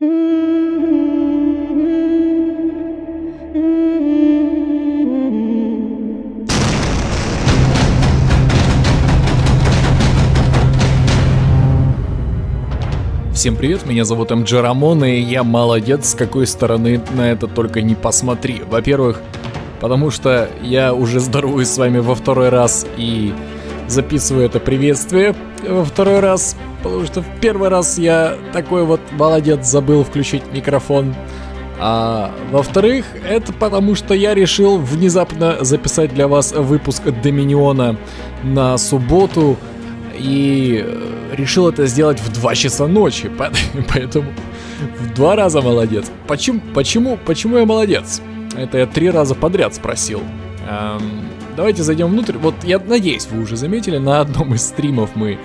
Всем привет, меня зовут МДЖ Рамон, и я молодец, с какой стороны на это только не посмотри. Во-первых, потому что я уже здороваюсь с вами во второй раз и записываю это приветствие во второй раз потому что в первый раз я такой вот молодец, забыл включить микрофон. А во-вторых, это потому что я решил внезапно записать для вас выпуск Доминиона на субботу и э, решил это сделать в 2 часа ночи, поэтому в два раза молодец. Почему, почему, почему я молодец? Это я три раза подряд спросил. Эм, давайте зайдем внутрь. Вот я надеюсь, вы уже заметили, на одном из стримов мы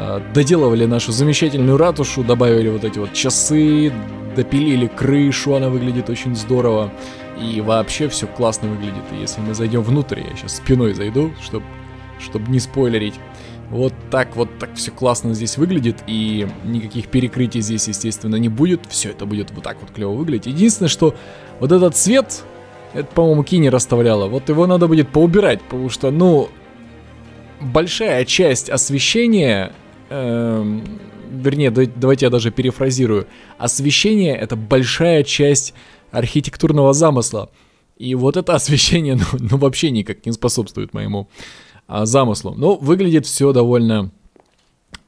Э, доделывали нашу замечательную ратушу, добавили вот эти вот часы, допилили крышу, она выглядит очень здорово. И вообще все классно выглядит. И если мы зайдем внутрь, я сейчас спиной зайду, чтобы чтобы не спойлерить. Вот так вот так все классно здесь выглядит, и никаких перекрытий здесь, естественно, не будет. Все это будет вот так вот клево выглядеть. Единственное, что вот этот свет, это, по-моему, Кини расставляла. Вот его надо будет поубирать, потому что, ну, большая часть освещения э, вернее, давайте я даже перефразирую. Освещение — это большая часть архитектурного замысла. И вот это освещение, ну, ну вообще никак не способствует моему а, замыслу. Но ну, выглядит все довольно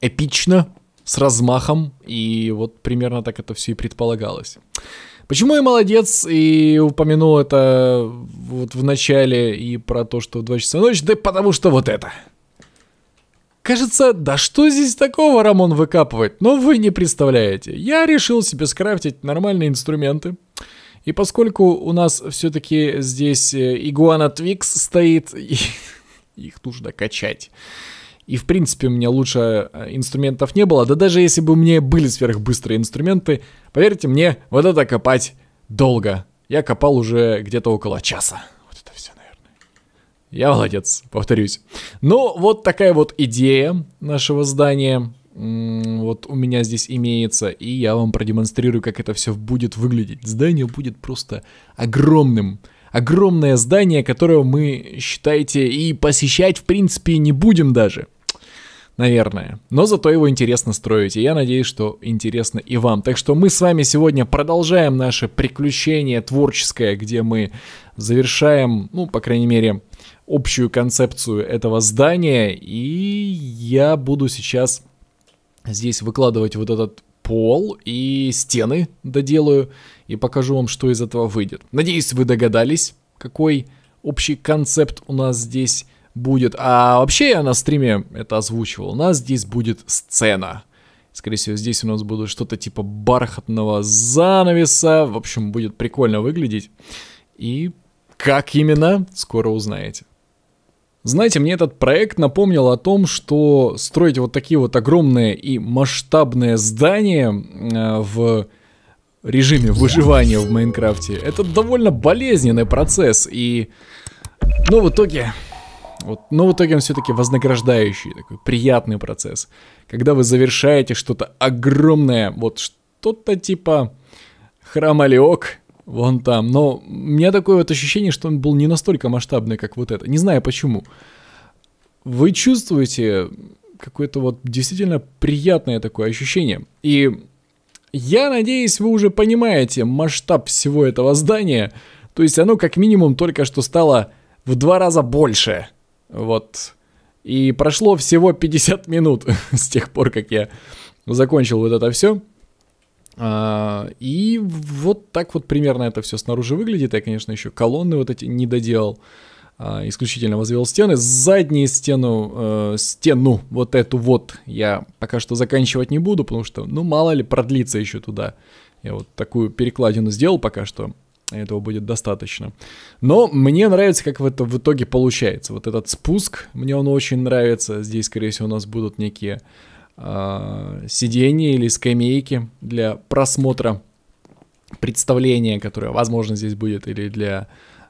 эпично, с размахом, и вот примерно так это все и предполагалось. Почему я молодец и упомянул это вот в начале и про то, что в 2 часа ночи, да потому что вот это — Кажется, да что здесь такого Рамон выкапывает, но вы не представляете. Я решил себе скрафтить нормальные инструменты. И поскольку у нас все-таки здесь игуана э, Твикс стоит, их нужно качать. И, в принципе, у меня лучше э, инструментов не было. Да даже если бы у меня были сверхбыстрые инструменты, поверьте мне, вот это копать долго. Я копал уже где-то около часа. Я молодец, повторюсь. Ну, вот такая вот идея нашего здания. Вот у меня здесь имеется, и я вам продемонстрирую, как это все будет выглядеть. Здание будет просто огромным. Огромное здание, которое мы, считайте, и посещать, в принципе, не будем даже наверное. Но зато его интересно строить, и я надеюсь, что интересно и вам. Так что мы с вами сегодня продолжаем наше приключение творческое, где мы завершаем, ну, по крайней мере, общую концепцию этого здания. И я буду сейчас здесь выкладывать вот этот пол и стены доделаю и покажу вам, что из этого выйдет. Надеюсь, вы догадались, какой общий концепт у нас здесь будет. А вообще я на стриме это озвучивал. У нас здесь будет сцена. Скорее всего, здесь у нас будет что-то типа бархатного занавеса. В общем, будет прикольно выглядеть. И как именно, скоро узнаете. Знаете, мне этот проект напомнил о том, что строить вот такие вот огромные и масштабные здания э, в режиме выживания в Майнкрафте, это довольно болезненный процесс, и, ну, в итоге, вот, но ну, в итоге он все-таки вознаграждающий, такой приятный процесс. Когда вы завершаете что-то огромное, вот что-то типа храма Алиок, вон там. Но у меня такое вот ощущение, что он был не настолько масштабный, как вот это. Не знаю почему. Вы чувствуете какое-то вот действительно приятное такое ощущение. И я надеюсь, вы уже понимаете масштаб всего этого здания. То есть оно как минимум только что стало в два раза больше. Вот. И прошло всего 50 минут с тех пор, как я закончил вот это все. А, и вот так вот примерно это все снаружи выглядит. Я, конечно, еще колонны вот эти не доделал. А, исключительно возвел стены. Заднюю стену, э, стену вот эту вот я пока что заканчивать не буду, потому что, ну, мало ли, продлится еще туда. Я вот такую перекладину сделал пока что этого будет достаточно. Но мне нравится, как это в итоге получается. Вот этот спуск, мне он очень нравится. Здесь, скорее всего, у нас будут некие э, сиденья или скамейки для просмотра представления, которое, возможно, здесь будет, или для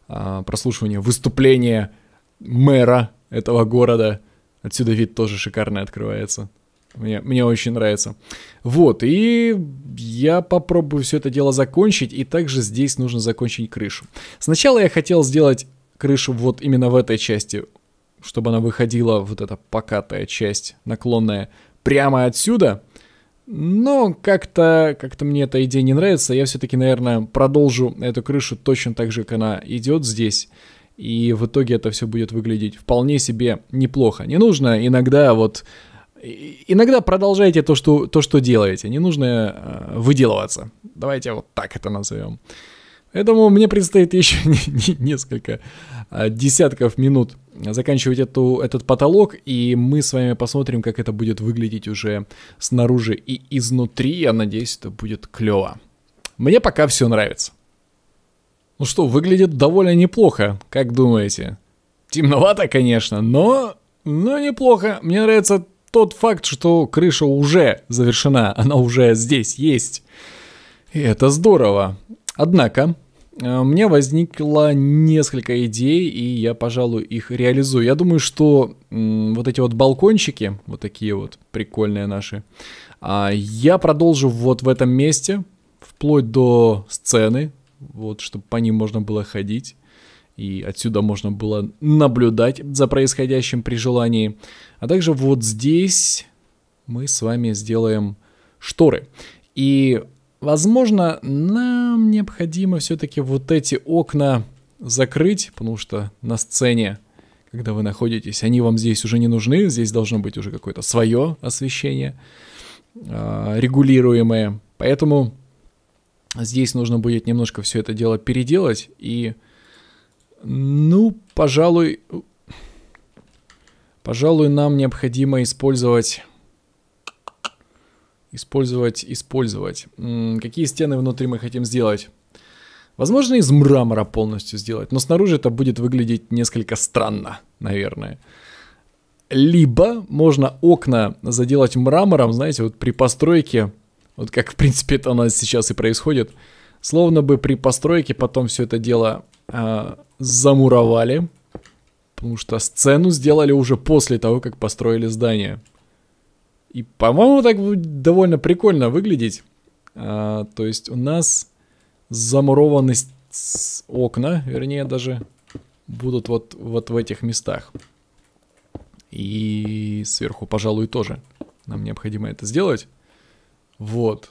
э, прослушивания выступления мэра этого города. Отсюда вид тоже шикарный открывается. Мне, мне очень нравится. Вот, и я попробую все это дело закончить, и также здесь нужно закончить крышу. Сначала я хотел сделать крышу вот именно в этой части, чтобы она выходила, вот эта покатая часть, наклонная, прямо отсюда. Но как-то как, -то, мне эта идея не нравится. Я все-таки, наверное, продолжу эту крышу точно так же, как она идет здесь. И в итоге это все будет выглядеть вполне себе неплохо. Не нужно иногда вот... Иногда продолжайте то, что, то, что делаете. Не нужно э, выделываться. Давайте вот так это назовем. Поэтому мне предстоит еще несколько а, десятков минут заканчивать эту, этот потолок, и мы с вами посмотрим, как это будет выглядеть уже снаружи и изнутри. Я надеюсь, это будет клево. Мне пока все нравится. Ну что, выглядит довольно неплохо, как думаете? Темновато, конечно, но... Но неплохо. Мне нравится тот факт, что крыша уже завершена, она уже здесь есть. И это здорово. Однако, Э, у меня возникло несколько идей, и я, пожалуй, их реализую. Я думаю, что вот эти вот балкончики, вот такие вот прикольные наши, а, я продолжу вот в этом месте, вплоть до сцены, вот, чтобы по ним можно было ходить. И отсюда можно было наблюдать за происходящим при желании. А также вот здесь мы с вами сделаем шторы. И Возможно, нам необходимо все-таки вот эти окна закрыть, потому что на сцене, когда вы находитесь, они вам здесь уже не нужны, здесь должно быть уже какое-то свое освещение а, регулируемое. Поэтому здесь нужно будет немножко все это дело переделать и, ну, пожалуй, пожалуй, нам необходимо использовать Использовать, использовать. какие стены внутри мы хотим сделать? Возможно, из мрамора полностью сделать, но снаружи это будет выглядеть несколько странно, наверное. Либо можно окна заделать мрамором, знаете, вот при постройке, вот как, в принципе, это у нас сейчас и происходит, словно бы при постройке потом все это дело э, замуровали, потому что сцену сделали уже после того, как построили здание. И, по-моему, так будет довольно прикольно выглядеть. А, то есть у нас замурованность окна, вернее, даже будут вот, вот в этих местах. И сверху, пожалуй, тоже нам необходимо это сделать. Вот.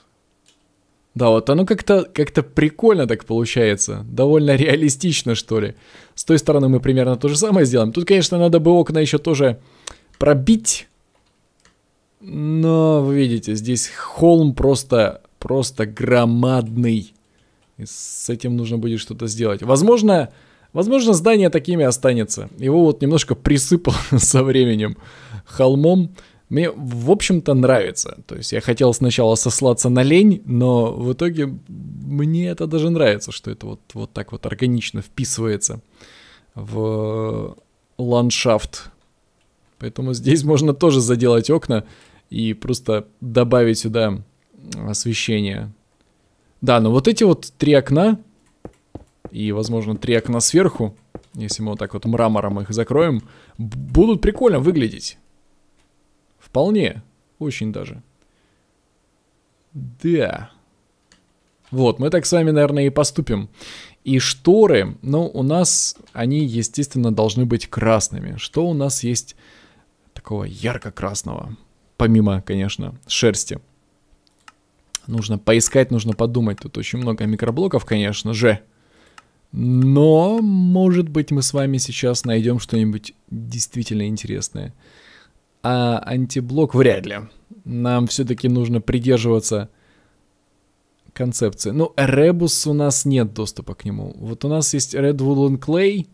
Да, вот оно как-то как прикольно так получается. Довольно реалистично, что ли. С той стороны мы примерно то же самое сделаем. Тут, конечно, надо бы окна еще тоже пробить. Но вы видите, здесь холм просто, просто громадный. И с этим нужно будет что-то сделать. Возможно, возможно, здание такими останется. Его вот немножко присыпал со временем холмом. Мне, в общем-то, нравится. То есть я хотел сначала сослаться на лень, но в итоге мне это даже нравится, что это вот, вот так вот органично вписывается в ландшафт. Поэтому здесь можно тоже заделать окна и просто добавить сюда освещение. Да, но ну вот эти вот три окна и, возможно, три окна сверху, если мы вот так вот мрамором их закроем, будут прикольно выглядеть. Вполне. Очень даже. Да. Вот, мы так с вами, наверное, и поступим. И шторы, ну, у нас они, естественно, должны быть красными. Что у нас есть такого ярко-красного? помимо, конечно, шерсти. Нужно поискать, нужно подумать. Тут очень много микроблоков, конечно же. Но, может быть, мы с вами сейчас найдем что-нибудь действительно интересное. А антиблок вряд ли. Нам все-таки нужно придерживаться концепции. Ну, Ребус у нас нет доступа к нему. Вот у нас есть Red Woolen Clay,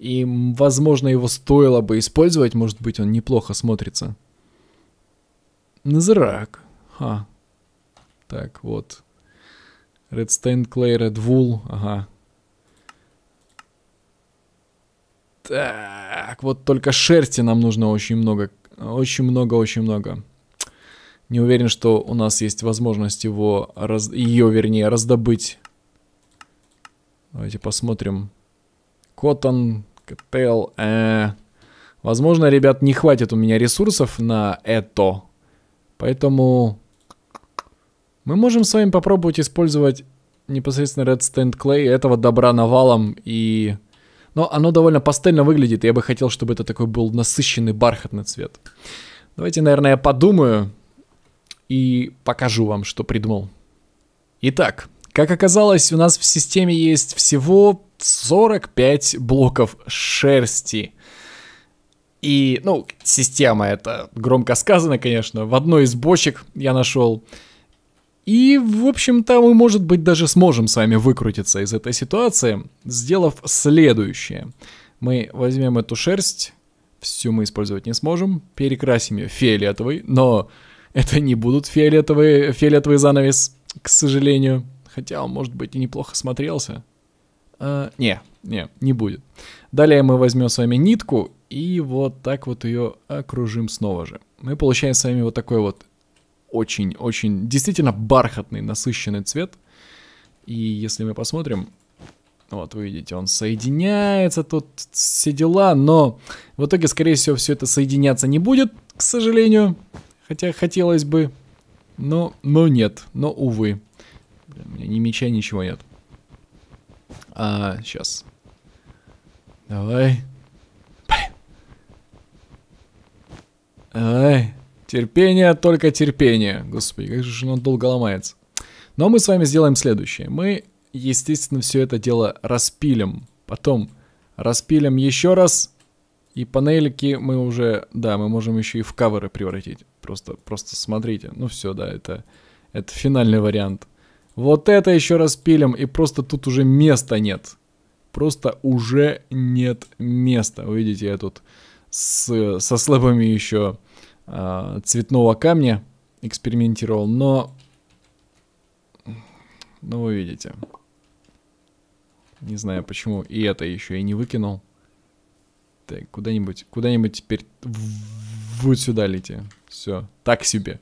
и, возможно, его стоило бы использовать. Может быть, он неплохо смотрится. Назрак. Ха. Так, вот. Redstand Clay, Red Wool. Ага. Так, вот только шерсти нам нужно очень много. Очень много, очень много. Не уверен, что у нас есть возможность его, раз... ее, вернее, раздобыть. Давайте посмотрим. Коттон, Котел. Э... Возможно, ребят, не хватит у меня ресурсов на это. Поэтому мы можем с вами попробовать использовать непосредственно Redstone Clay этого добра навалом и... Но оно довольно пастельно выглядит, и я бы хотел, чтобы это такой был насыщенный бархатный цвет. Давайте, наверное, я подумаю и покажу вам, что придумал. Итак, как оказалось, у нас в системе есть всего 45 блоков шерсти. И, ну, система это громко сказано, конечно. В одной из бочек я нашел. И, в общем-то, мы, может быть, даже сможем с вами выкрутиться из этой ситуации, сделав следующее. Мы возьмем эту шерсть, всю мы использовать не сможем, перекрасим ее фиолетовый, но это не будут фиолетовые, фиолетовый занавес, к сожалению. Хотя он, может быть, и неплохо смотрелся. А, не, не, не будет. Далее мы возьмем с вами нитку и вот так вот ее окружим снова же. Мы получаем с вами вот такой вот очень-очень действительно бархатный, насыщенный цвет. И если мы посмотрим, вот вы видите, он соединяется, тут все дела, но в итоге, скорее всего, все это соединяться не будет, к сожалению. Хотя хотелось бы, но, но нет, но увы. Блин, у меня ни меча, ничего нет. А, сейчас. Давай. Ай, терпение, только терпение. Господи, как же оно долго ломается. Но мы с вами сделаем следующее. Мы, естественно, все это дело распилим. Потом распилим еще раз. И панельки мы уже, да, мы можем еще и в каверы превратить. Просто, просто смотрите. Ну все, да, это, это финальный вариант. Вот это еще распилим и просто тут уже места нет. Просто уже нет места. Вы видите, я тут с, со слабыми еще э, цветного камня экспериментировал, но... Ну, вы видите. Не знаю почему. И это еще и не выкинул. Так, куда-нибудь, куда-нибудь теперь вот сюда лети. Все, так себе.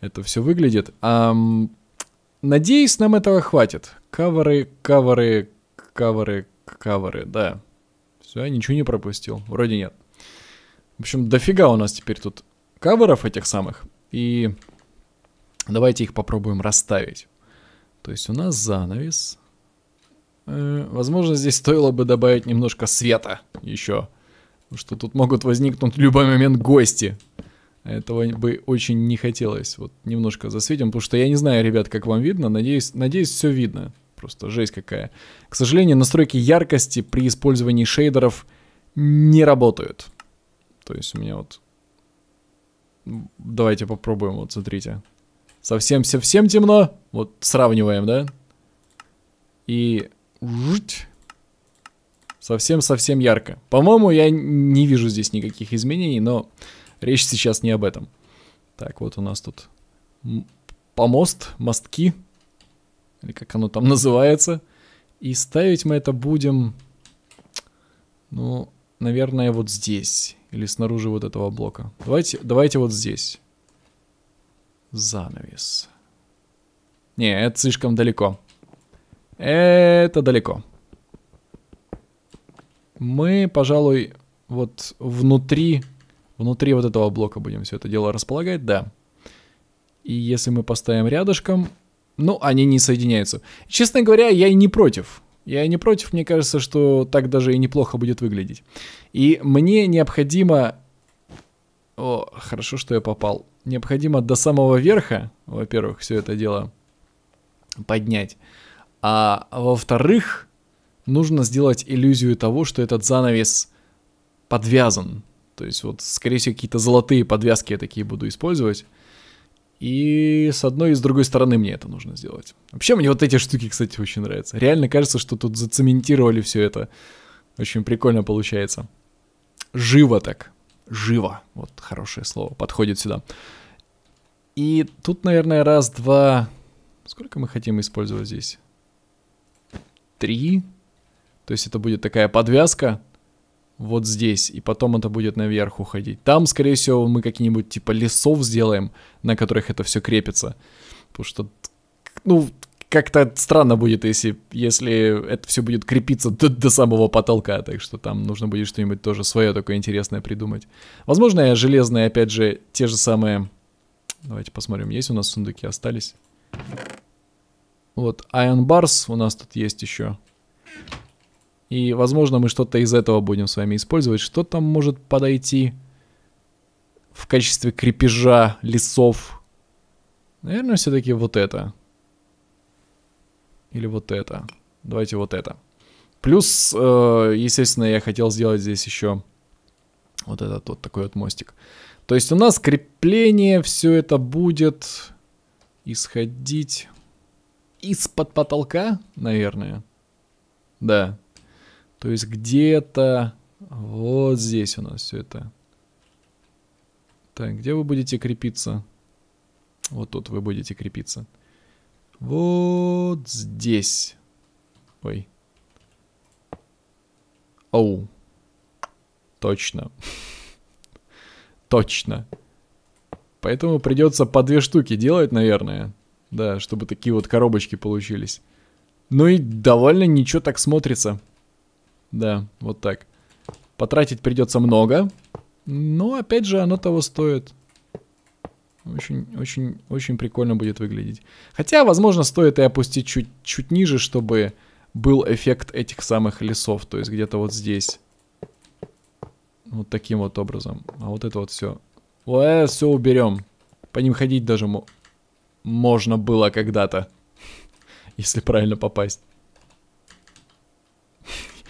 Это все выглядит. Ам... Надеюсь, нам этого хватит. Каверы, каверы, каверы, каверы, да. Все, ничего не пропустил. Вроде нет. В общем, дофига у нас теперь тут каверов этих самых. И давайте их попробуем расставить. То есть у нас занавес. Э, возможно, здесь стоило бы добавить немножко света еще. Потому что тут могут возникнуть в любой момент гости. А этого бы очень не хотелось. Вот немножко засветим, потому что я не знаю, ребят, как вам видно. Надеюсь, надеюсь все видно. Просто жесть какая. К сожалению, настройки яркости при использовании шейдеров не работают. То есть у меня вот... Давайте попробуем, вот смотрите. Совсем-совсем темно. Вот сравниваем, да? И... Совсем-совсем ярко. По-моему, я не вижу здесь никаких изменений, но речь сейчас не об этом. Так, вот у нас тут помост, мостки. Или как оно там называется. И ставить мы это будем... Ну, наверное, вот здесь. Или снаружи вот этого блока. Давайте, давайте вот здесь. Занавес. Не, это слишком далеко. Это далеко. Мы, пожалуй, вот внутри, внутри вот этого блока будем все это дело располагать, да. И если мы поставим рядышком, ну, они не соединяются. Честно говоря, я и не против. Я не против, мне кажется, что так даже и неплохо будет выглядеть. И мне необходимо... О, хорошо, что я попал. Необходимо до самого верха, во-первых, все это дело поднять. А во-вторых, нужно сделать иллюзию того, что этот занавес подвязан. То есть вот, скорее всего, какие-то золотые подвязки я такие буду использовать. И с одной и с другой стороны мне это нужно сделать. Вообще мне вот эти штуки, кстати, очень нравятся. Реально кажется, что тут зацементировали все это. Очень прикольно получается. Живо так. Живо. Вот хорошее слово. Подходит сюда. И тут, наверное, раз, два... Сколько мы хотим использовать здесь? Три. То есть это будет такая подвязка вот здесь, и потом это будет наверх уходить. Там, скорее всего, мы какие-нибудь типа лесов сделаем, на которых это все крепится. Потому что, ну, как-то странно будет, если, если это все будет крепиться до, до самого потолка, так что там нужно будет что-нибудь тоже свое такое интересное придумать. Возможно, железные, опять же, те же самые... Давайте посмотрим, есть у нас сундуки, остались. Вот, Iron Bars у нас тут есть еще. И, возможно, мы что-то из этого будем с вами использовать. Что там может подойти в качестве крепежа лесов? Наверное, все-таки вот это. Или вот это. Давайте вот это. Плюс, э, естественно, я хотел сделать здесь еще вот этот вот такой вот мостик. То есть у нас крепление, все это будет исходить из-под потолка, наверное. Да. То есть где-то вот здесь у нас все это. Так, где вы будете крепиться? Вот тут вы будете крепиться. Вот здесь. Ой. Оу. Точно. Точно. Поэтому придется по две штуки делать, наверное. Да, чтобы такие вот коробочки получились. Ну и довольно ничего так смотрится. Да, вот так. Потратить придется много, но опять же оно того стоит. Очень, очень, очень прикольно будет выглядеть. Хотя, возможно, стоит и опустить чуть, чуть ниже, чтобы был эффект этих самых лесов. То есть где-то вот здесь. Вот таким вот образом. А вот это вот все. Э, все уберем. По ним ходить даже можно было когда-то. Если правильно попасть.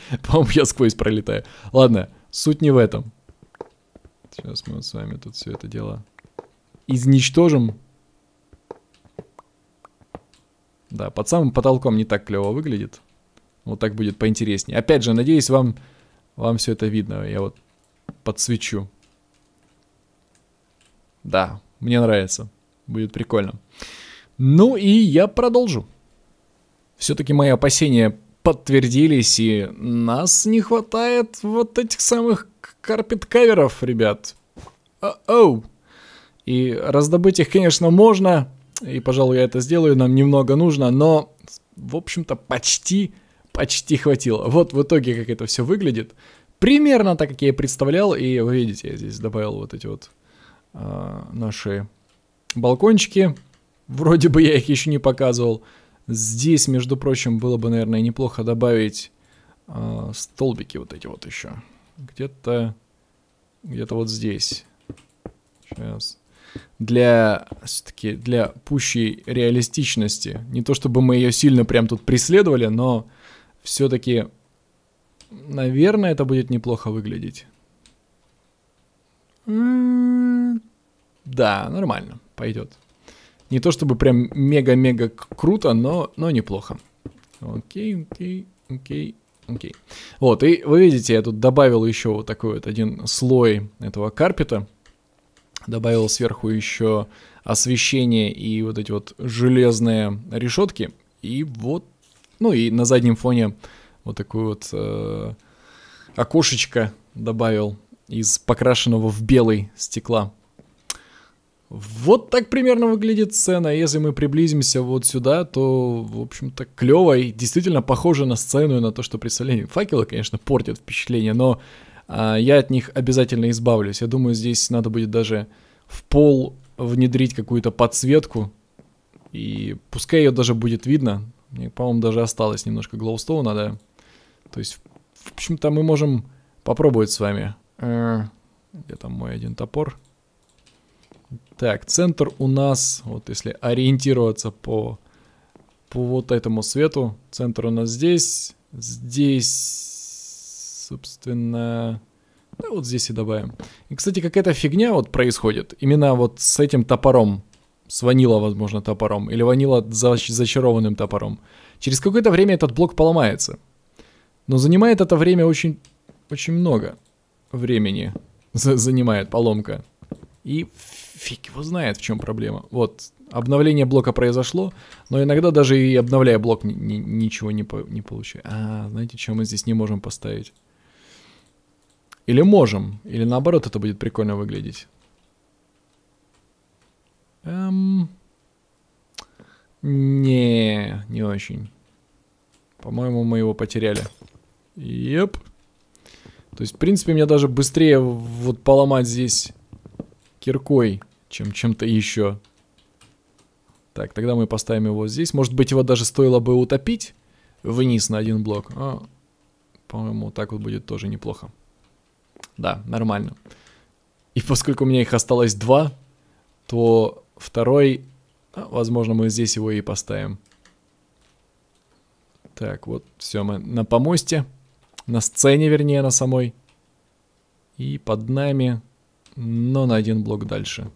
По-моему, я сквозь пролетаю. Ладно, суть не в этом. Сейчас мы вот с вами тут все это дело изничтожим. Да, под самым потолком не так клево выглядит. Вот так будет поинтереснее. Опять же, надеюсь, вам, вам все это видно. Я вот подсвечу. Да, мне нравится. Будет прикольно. Ну и я продолжу. Все-таки мои опасения подтвердились, и нас не хватает вот этих самых карпет-каверов, ребят. Оу! И раздобыть их, конечно, можно, и, пожалуй, я это сделаю, нам немного нужно, но, в общем-то, почти, почти хватило. Вот в итоге, как это все выглядит. Примерно так, как я и представлял, и вы видите, я здесь добавил вот эти вот э, наши балкончики. Вроде бы я их еще не показывал. Здесь, между прочим, было бы, наверное, неплохо добавить э, столбики вот эти вот еще. Где-то где-то вот здесь. Сейчас. Для, все-таки, для пущей реалистичности. Не то чтобы мы ее сильно прям тут преследовали, но все-таки, наверное, это будет неплохо выглядеть. М-м-м. Да, нормально, пойдет. Не то чтобы прям мега-мега круто, но, но неплохо. Окей, окей, окей. Окей. Вот, и вы видите, я тут добавил еще вот такой вот один слой этого карпета. Добавил сверху еще освещение и вот эти вот железные решетки. И вот, ну и на заднем фоне вот такую вот э, окошечко добавил из покрашенного в белый стекла. Вот так примерно выглядит сцена. Если мы приблизимся вот сюда, то, в общем-то, клево и действительно похоже на сцену и на то, что представление факела, конечно, портит впечатление, но а, я от них обязательно избавлюсь. Я думаю, здесь надо будет даже в пол внедрить какую-то подсветку, и пускай ее даже будет видно. Мне, по-моему, даже осталось немножко глоустоуна, да. То есть, в общем-то, мы можем попробовать с вами. Э, где там мой один топор? Так, центр у нас, вот если ориентироваться по, по вот этому свету, центр у нас здесь, здесь, собственно, да, вот здесь и добавим. И, кстати, какая-то фигня вот происходит, именно вот с этим топором, с ванила, возможно, топором, или ванила за, зачарованным топором. Через какое-то время этот блок поломается. Но занимает это время очень, очень много времени занимает поломка. И фиг его знает, в чем проблема. Вот, обновление блока произошло, но иногда даже и обновляя блок ни, ни, ничего не, по, не получаю. А, знаете, чем мы здесь не можем поставить? Или можем, или наоборот это будет прикольно выглядеть. Эм... Не, не очень. По-моему, мы его потеряли. Еп. То есть, в принципе, мне даже быстрее вот поломать здесь киркой, чем чем-то еще. Так, тогда мы поставим его здесь. Может быть, его даже стоило бы утопить вниз на один блок. А, По-моему, так вот будет тоже неплохо. Да, нормально. И поскольку у меня их осталось два, то второй, а, возможно, мы здесь его и поставим. Так, вот, все, мы на помосте. На сцене, вернее, на самой. И под нами но на один блок дальше.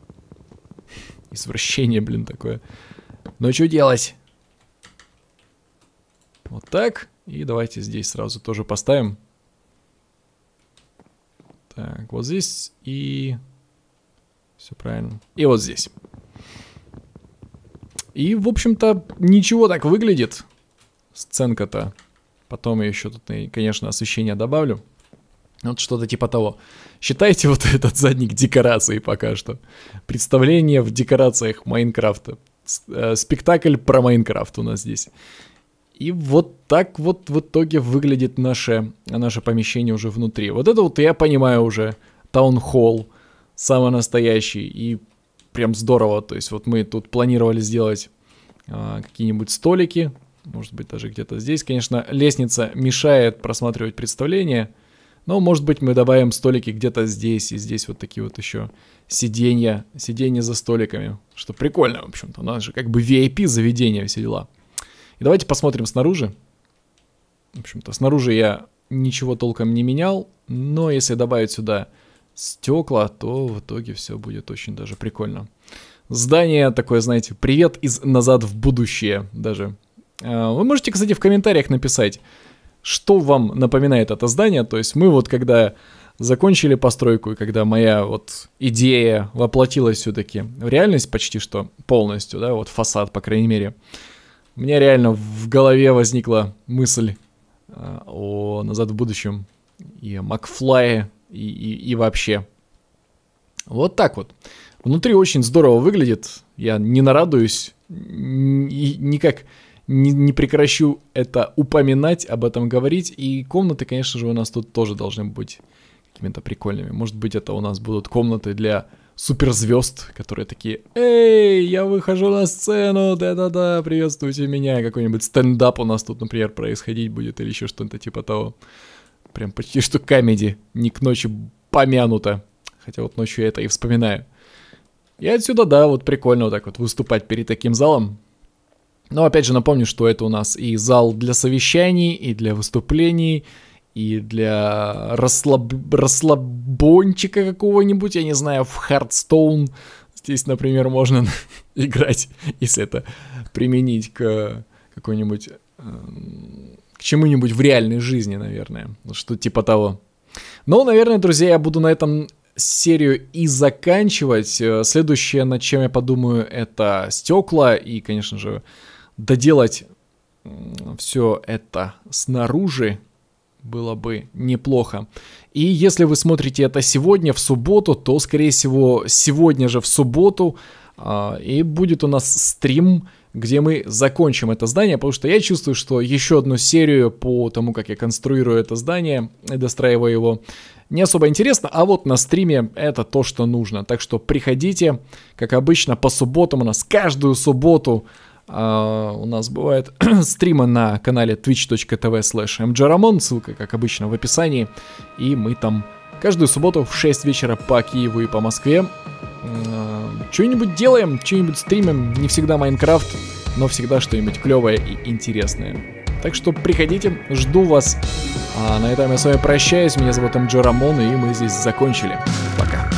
Извращение, блин, такое. Но ну, что делать? Вот так. И давайте здесь сразу тоже поставим. Так, вот здесь и... Все правильно. И вот здесь. И, в общем-то, ничего так выглядит. Сценка-то. Потом я еще тут, конечно, освещение добавлю. Вот что-то типа того. Считайте вот этот задник декорацией пока что. Представление в декорациях Майнкрафта. Э, спектакль про Майнкрафт у нас здесь. И вот так вот в итоге выглядит наше, наше помещение уже внутри. Вот это вот я понимаю уже. Таунхолл. Самый настоящий. И прям здорово. То есть вот мы тут планировали сделать а, какие-нибудь столики. Может быть даже где-то здесь. Конечно, лестница мешает просматривать представление. Но, может быть, мы добавим столики где-то здесь, и здесь вот такие вот еще сиденья, сиденья за столиками, что прикольно, в общем-то. У нас же как бы VIP-заведение, все дела. И давайте посмотрим снаружи. В общем-то, снаружи я ничего толком не менял, но если добавить сюда стекла, то в итоге все будет очень даже прикольно. Здание такое, знаете, привет из «Назад в будущее» даже. А, вы можете, кстати, в комментариях написать, что вам напоминает это здание. То есть мы вот когда закончили постройку, и когда моя вот идея воплотилась все-таки в реальность почти что полностью, да, вот фасад, по крайней мере, у меня реально в голове возникла мысль э, о «Назад в будущем» и Макфлае, и, и, и вообще. Вот так вот. Внутри очень здорово выглядит, я не нарадуюсь, и никак не, не прекращу это упоминать, об этом говорить. И комнаты, конечно же, у нас тут тоже должны быть какими-то прикольными. Может быть, это у нас будут комнаты для суперзвезд, которые такие «Эй, я выхожу на сцену, да-да-да, приветствуйте меня». Какой-нибудь стендап у нас тут, например, происходить будет или еще что-то типа того. Прям почти что камеди, не к ночи помянуто. Хотя вот ночью я это и вспоминаю. И отсюда, да, вот прикольно вот так вот выступать перед таким залом. Но опять же напомню, что это у нас и зал для совещаний, и для выступлений, и для расслаб... расслабончика какого-нибудь, я не знаю, в Хардстоун. Здесь, например, можно играть, если это применить к какой-нибудь... Эм, к чему-нибудь в реальной жизни, наверное. Ну, что типа того. Ну, наверное, друзья, я буду на этом серию и заканчивать. Э, следующее, над чем я подумаю, это стекла и, конечно же, доделать все это снаружи было бы неплохо. И если вы смотрите это сегодня, в субботу, то, скорее всего, сегодня же в субботу э, и будет у нас стрим, где мы закончим это здание, потому что я чувствую, что еще одну серию по тому, как я конструирую это здание и достраиваю его, не особо интересно, а вот на стриме это то, что нужно. Так что приходите, как обычно, по субботам у нас каждую субботу а, у нас бывают стримы на канале twitch.tv slash mgramon, ссылка, как обычно, в описании. И мы там каждую субботу в 6 вечера по Киеву и по Москве а, что-нибудь делаем, что-нибудь стримим. Не всегда Майнкрафт, но всегда что-нибудь клевое и интересное. Так что приходите, жду вас. А на этом я с вами прощаюсь. Меня зовут МДЖ Рамон, и мы здесь закончили. Пока.